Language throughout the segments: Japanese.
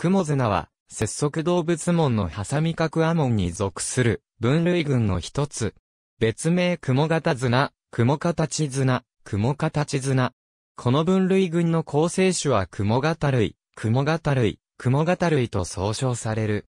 クモズナは、節足動物門のハサミ角アモンに属する分類群の一つ。別名クモ型ズナ、クモ形ズナ、クモ形ズナ。この分類群の構成種はクモ型類、クモ型類、クモ型類と総称される。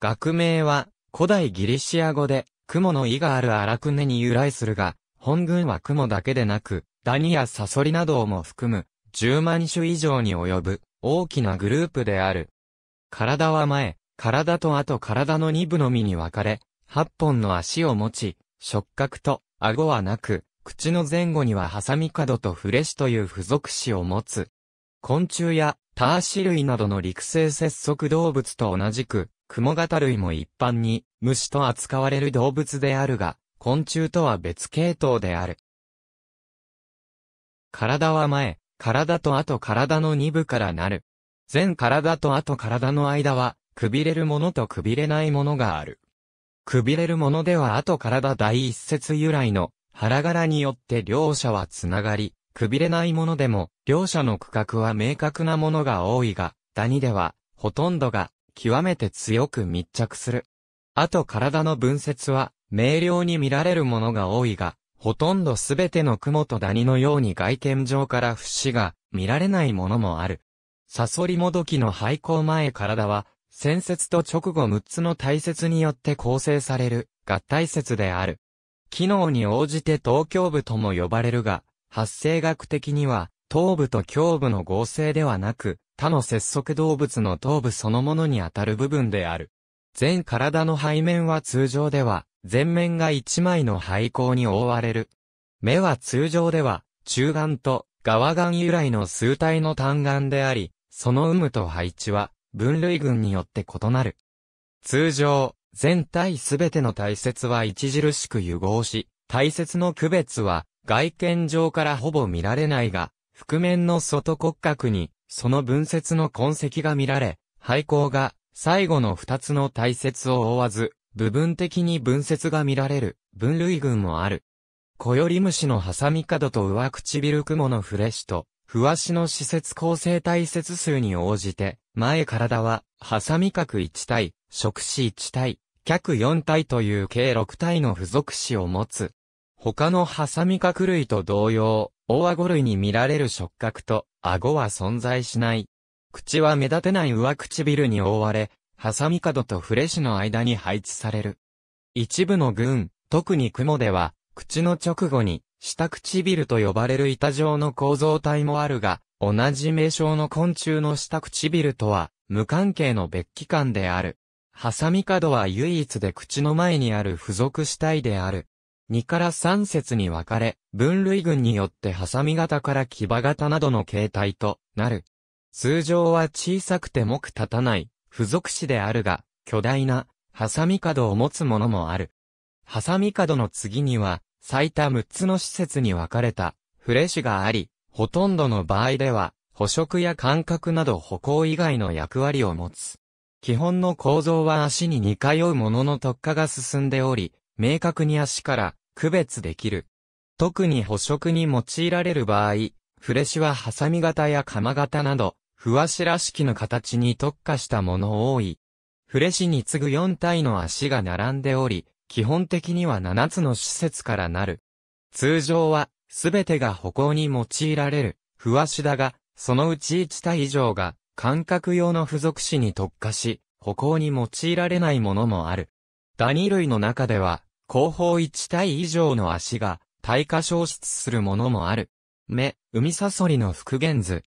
学名は古代ギリシア語でクモの意があるアラクネに由来するが、本群はクモだけでなく、ダニやサソリなども含む10万種以上に及ぶ大きなグループである。体は前、体と後体の二部のみに分かれ、八本の足を持ち、触覚と顎はなく、口の前後にはハサミ角とフレシという付属詞を持つ。昆虫やターシ類などの陸生節足動物と同じく、クモガタ類も一般に虫と扱われる動物であるが、昆虫とは別系統である。体は前、体と後体の二部からなる。全体とあと体の間は、くびれるものとくびれないものがある。くびれるものではあと体第一節由来の腹柄によって両者はつながり、くびれないものでも、両者の区画は明確なものが多いが、ダニでは、ほとんどが、極めて強く密着する。あと体の分節は、明瞭に見られるものが多いが、ほとんどすべての雲とダニのように外見上から節が見られないものもある。サソリもどきの廃校前体は、先説と直後6つの大説によって構成される、合体説である。機能に応じて東京部とも呼ばれるが、発生学的には、頭部と胸部の合成ではなく、他の節足動物の頭部そのものにあたる部分である。全体の背面は通常では、前面が一枚の廃校に覆われる。目は通常では、中眼と側眼由来の数体の単眼であり、その有無と配置は、分類群によって異なる。通常、全体すべての大切は著しく融合し、大切の区別は、外見上からほぼ見られないが、覆面の外骨格に、その分節の痕跡が見られ、廃校が、最後の二つの大切を覆わず、部分的に分節が見られる、分類群もある。小寄虫のハサミ角と上唇雲のフレッシュと、わしの施設構成体節数に応じて、前体は、ハサミ角1体、触子1体、脚4体という計6体の付属子を持つ。他のハサミ角類と同様、大顎類に見られる触覚と、顎は存在しない。口は目立てない上唇に覆われ、ハサミ角とフレシの間に配置される。一部の群、特に雲では、口の直後に、下唇と呼ばれる板状の構造体もあるが、同じ名称の昆虫の下唇とは、無関係の別機関である。ハサミ角は唯一で口の前にある付属主体である。2から3節に分かれ、分類群によってハサミ型から牙型などの形態となる。通常は小さくて目立たない、付属死であるが、巨大な、ハサミ角を持つものもある。ハサミ角の次には、最多6つの施設に分かれた、フレシがあり、ほとんどの場合では、捕食や感覚など歩行以外の役割を持つ。基本の構造は足に似通うものの特化が進んでおり、明確に足から区別できる。特に捕食に用いられる場合、フレシはハサミ型や鎌型など、ふわしらしきの形に特化したもの多い。フレシに次ぐ4体の足が並んでおり、基本的には7つの施設からなる。通常は、すべてが歩行に用いられる、不和詞だが、そのうち1体以上が、感覚用の付属詞に特化し、歩行に用いられないものもある。ダニ類の中では、後方1体以上の足が、耐火消失するものもある。目、海サソリの復元図。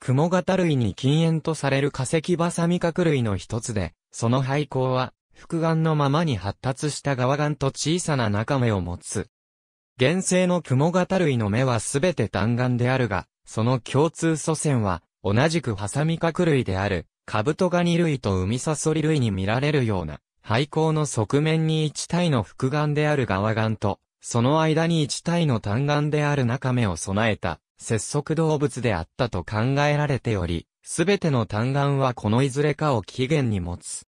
雲型類に禁煙とされる化石バサミ角類の一つで、その廃校は、複眼のままに発達した側眼と小さな中目を持つ。原生の雲型類の目はすべて単眼であるが、その共通祖先は、同じくハサミ角類である、カブトガニ類とウミサソリ類に見られるような、廃校の側面に一体の複眼である側眼と、その間に一体の単眼である中目を備えた、節足動物であったと考えられており、すべての単眼はこのいずれかを起源に持つ。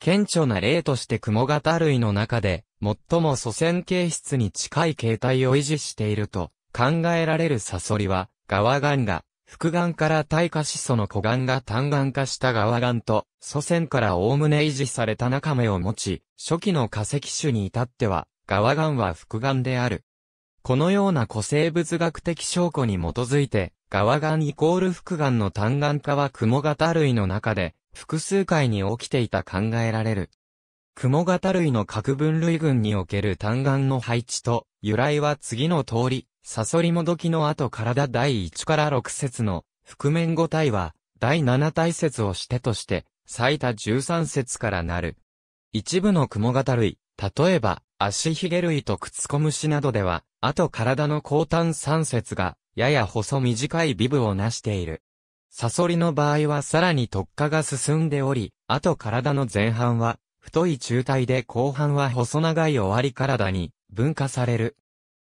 顕著な例として雲型類の中で、最も祖先形質に近い形態を維持していると考えられるサソリは、側岩が、複眼から退化しその古岩が単眼化した側岩と、祖先から概ね維持された中目を持ち、初期の化石種に至っては、側岩は複眼である。このような古生物学的証拠に基づいて、側岩イコール複眼の単眼化は雲型類の中で、複数回に起きていた考えられる。雲型類の核分類群における単眼の配置と由来は次の通り、サソリもどきの後体第1から6節の覆面5体は第7体節をしてとして最多13節からなる。一部の雲型類、例えば足ひげ類とクツコムシなどでは、後体の後端3節がやや細短いビブをなしている。サソリの場合はさらに特化が進んでおり、あと体の前半は、太い中体で後半は細長い終わり体に分化される。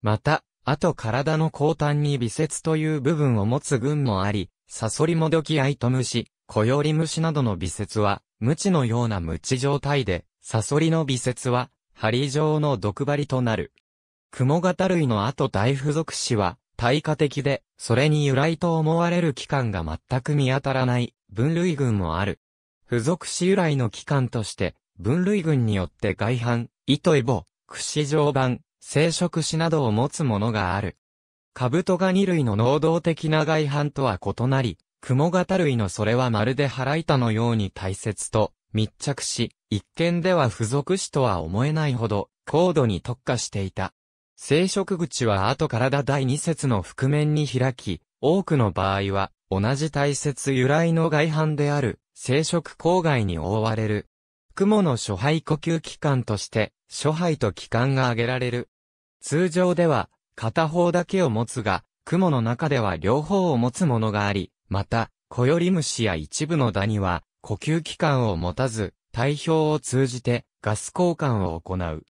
また、あと体の後端に微節という部分を持つ群もあり、サソリもどきアイトムシ、コヨリムシなどの微節は、無知のような無知状態で、サソリの微節は、針状の毒針となる。雲型類の後大付属詞は、対価的で、それに由来と思われる期間が全く見当たらない分類群もある。付属詞由来の機関として、分類群によって外反、糸イボ、串状板、生殖詞などを持つものがある。カブトガニ類の能動的な外反とは異なり、クモ類のそれはまるで腹板のように大切と密着し、一見では付属詞とは思えないほど高度に特化していた。生殖口は後から第二節の覆面に開き、多くの場合は、同じ大切由来の外反である、生殖口外に覆われる。雲の諸肺呼吸器官として、諸肺と器官が挙げられる。通常では、片方だけを持つが、雲の中では両方を持つものがあり、また、小より虫や一部のダニは、呼吸器官を持たず、体表を通じて、ガス交換を行う。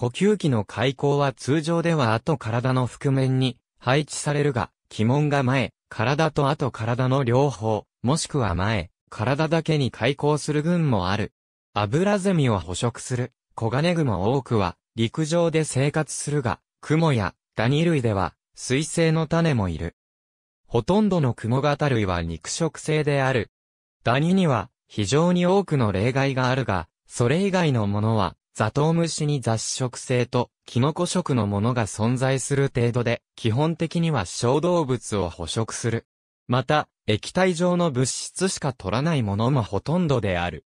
呼吸器の開口は通常では後体の覆面に配置されるが、鬼門が前、体と後体の両方、もしくは前、体だけに開口する群もある。アブラゼミを捕食する、コガネグモ多くは、陸上で生活するが、クモやダニ類では、水性の種もいる。ほとんどのクモ型類は肉食性である。ダニには、非常に多くの例外があるが、それ以外のものは、ザトウムシに雑食性とキノコ食のものが存在する程度で、基本的には小動物を捕食する。また、液体状の物質しか取らないものもほとんどである。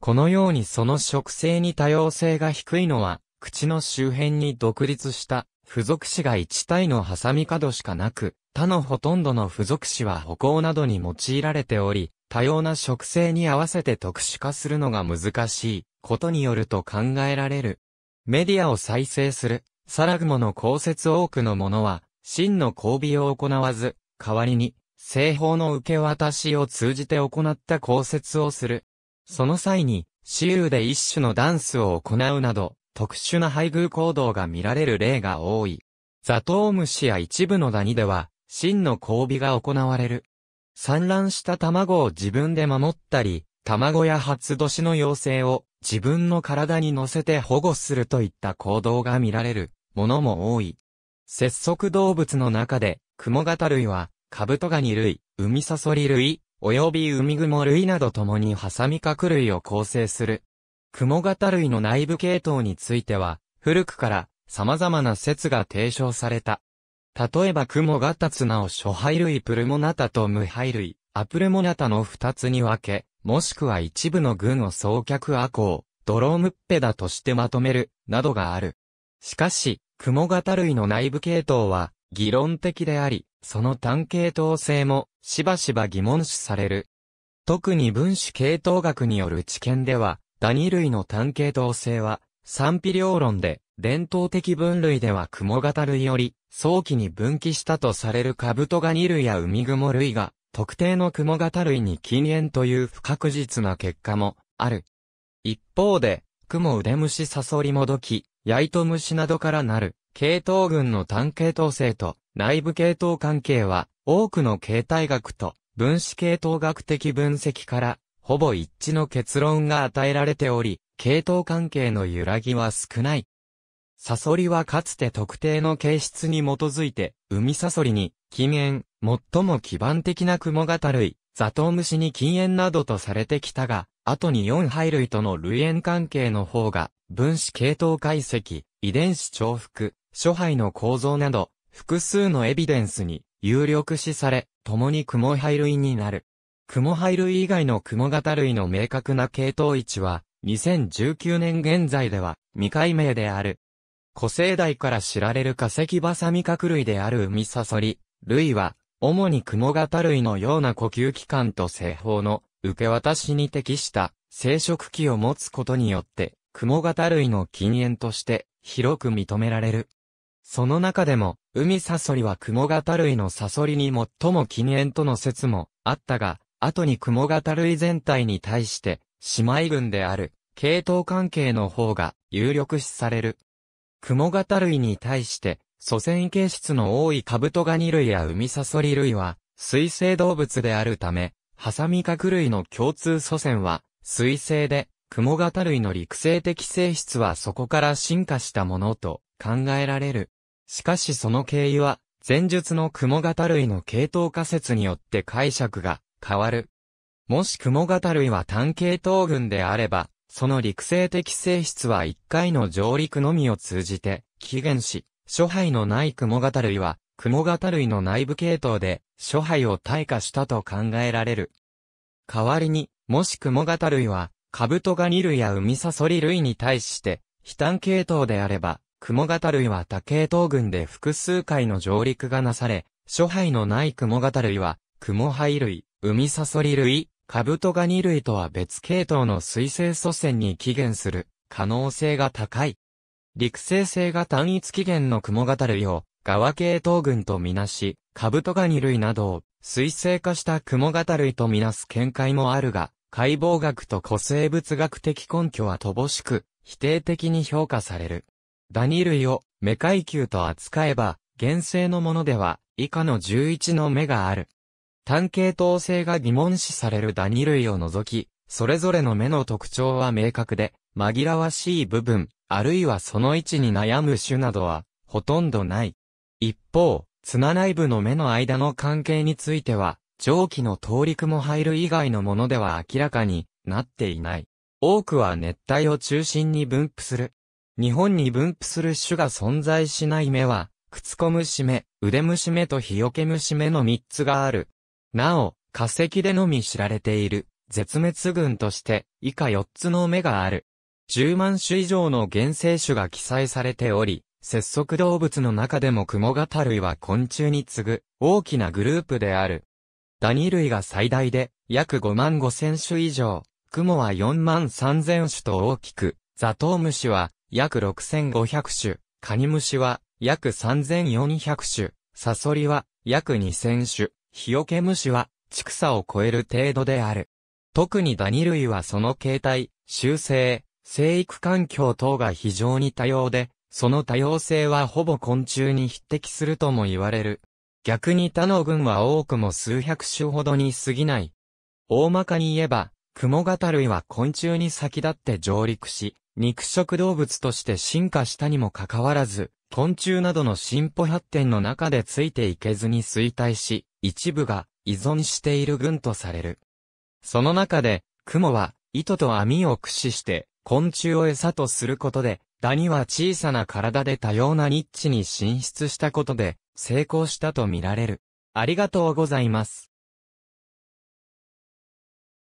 このようにその食性に多様性が低いのは、口の周辺に独立した付属詞が1体のハサミ角しかなく、他のほとんどの付属詞は歩行などに用いられており、多様な植生に合わせて特殊化するのが難しいことによると考えられる。メディアを再生する、サラグモの公雪多くのものは、真の交尾を行わず、代わりに、製法の受け渡しを通じて行った公雪をする。その際に、シールで一種のダンスを行うなど、特殊な配偶行動が見られる例が多い。ザトウムシや一部のダニでは、真の交尾が行われる。産卵した卵を自分で守ったり、卵や初年の妖精を自分の体に乗せて保護するといった行動が見られるものも多い。節足動物の中で、クモガタ類は、カブトガニ類、ウミサソリ類、及びウミグモ類などともにハサミカク類を構成する。クモガタ類の内部系統については、古くから様々な説が提唱された。例えば雲が立つなを諸肺類プルモナタと無肺類、アプルモナタの二つに分け、もしくは一部の群を双脚アコー、ドロームッペだとしてまとめる、などがある。しかし、雲型類の内部系統は、議論的であり、その単系統性も、しばしば疑問視される。特に分子系統学による知見では、ダニ類の単系統性は、賛否両論で、伝統的分類では雲型類より、早期に分岐したとされるカブトガニ類やウミグモ類が、特定の雲型類に禁煙という不確実な結果もある。一方で、雲腕虫サソリもどき、ヤイト虫などからなる、系統群の単系統性と内部系統関係は、多くの形態学と分子系統学的分析から、ほぼ一致の結論が与えられており、系統関係の揺らぎは少ない。サソリはかつて特定の形質に基づいて、海サソリに、禁煙、最も基盤的な雲型類、ザトウムシに禁煙などとされてきたが、後に4肺類との類縁関係の方が、分子系統解析、遺伝子重複、諸肺の構造など、複数のエビデンスに有力視され、共に雲肺類になる。雲肺類以外の雲型類の明確な系統位置は、2019年現在では未解明である。古生代から知られる化石バサミ角類である海サソリ、類は、主に雲型類のような呼吸器官と製法の受け渡しに適した生殖器を持つことによって、雲型類の禁煙として広く認められる。その中でも、海サソリは雲型類のサソリに最も禁煙との説もあったが、後に雲型類全体に対して、姉妹群である、系統関係の方が有力視される。雲型類に対して、祖先形質の多いカブトガニ類やウミサソリ類は、水生動物であるため、ハサミ角類の共通祖先は、水生で、雲型類の陸生的性質はそこから進化したものと考えられる。しかしその経緯は、前述の雲型類の系統仮説によって解釈が変わる。もし雲型類は単系統群であれば、その陸生的性質は一回の上陸のみを通じて、起源し、諸配のない雲型類は、雲型類の内部系統で、諸配を退化したと考えられる。代わりに、もし雲型類は、カブトガニ類やウミサソリ類に対して、非単系統であれば、雲型類は多系統群で複数回の上陸がなされ、諸配のない雲型類は、雲灰類、ウミサソリ類、カブトガニ類とは別系統の水生祖先に起源する可能性が高い。陸生性が単一起源の雲型類をワ系統群とみなし、カブトガニ類などを水生化した雲型類とみなす見解もあるが、解剖学と古生物学的根拠は乏しく、否定的に評価される。ダニ類をメカイ級と扱えば、原生のものでは以下の11の目がある。単系統性が疑問視されるダニ類を除き、それぞれの目の特徴は明確で、紛らわしい部分、あるいはその位置に悩む種などは、ほとんどない。一方、綱内部の目の間の関係については、蒸気の通りも入る以外のものでは明らかになっていない。多くは熱帯を中心に分布する。日本に分布する種が存在しない目は、くつこ虫目、腕虫目と日よけ虫目の3つがある。なお、化石でのみ知られている、絶滅群として、以下4つの目がある。10万種以上の原生種が記載されており、節足動物の中でもクモガタ類は昆虫に次ぐ大きなグループである。ダニ類が最大で約5万5千種以上、クモは4万3千種と大きく、ザトウムシは約6500種、カニムシは約3400種、サソリは約2000種、日よけ虫は、畜産を超える程度である。特にダニ類はその形態、習性、生育環境等が非常に多様で、その多様性はほぼ昆虫に匹敵するとも言われる。逆に他の群は多くも数百種ほどに過ぎない。大まかに言えば、クモ型類は昆虫に先立って上陸し、肉食動物として進化したにもかかわらず、昆虫などの進歩発展の中でついていけずに衰退し、一部が依存している群とされる。その中で、クモは糸と網を駆使して昆虫を餌とすることで、ダニは小さな体で多様なニッチに進出したことで成功したとみられる。ありがとうございます。